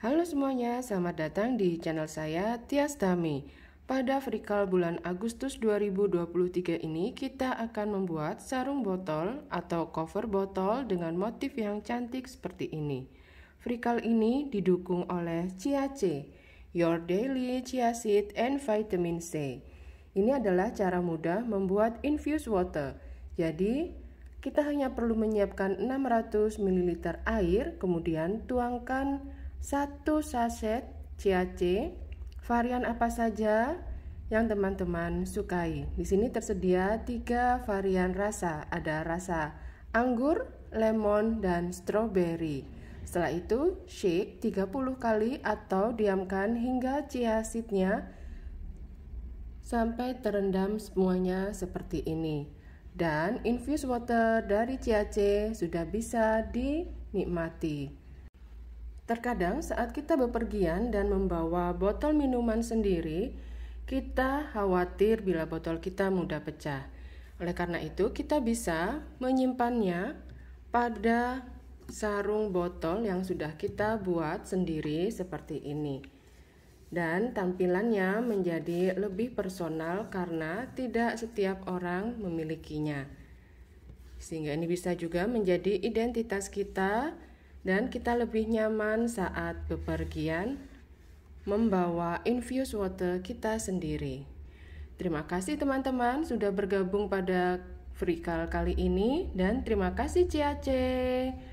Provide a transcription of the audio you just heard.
Halo semuanya, selamat datang di channel saya Tias Tami. Pada frikal bulan Agustus 2023 ini kita akan membuat sarung botol atau cover botol dengan motif yang cantik seperti ini. Frikal ini didukung oleh C, Your Daily Chia Seed and Vitamin C. Ini adalah cara mudah membuat infused water. Jadi, kita hanya perlu menyiapkan 600 ml air, kemudian tuangkan satu saset CAC varian apa saja yang teman-teman sukai. Di sini tersedia tiga varian rasa. Ada rasa anggur, lemon, dan strawberry. Setelah itu, shake 30 kali atau diamkan hingga seednya sampai terendam semuanya seperti ini. Dan infused water dari CAC sudah bisa dinikmati. Terkadang saat kita bepergian dan membawa botol minuman sendiri, kita khawatir bila botol kita mudah pecah. Oleh karena itu, kita bisa menyimpannya pada sarung botol yang sudah kita buat sendiri seperti ini. Dan tampilannya menjadi lebih personal karena tidak setiap orang memilikinya. Sehingga ini bisa juga menjadi identitas kita dan kita lebih nyaman saat bepergian membawa infused water kita sendiri. Terima kasih teman-teman sudah bergabung pada free call kali ini dan terima kasih CAC.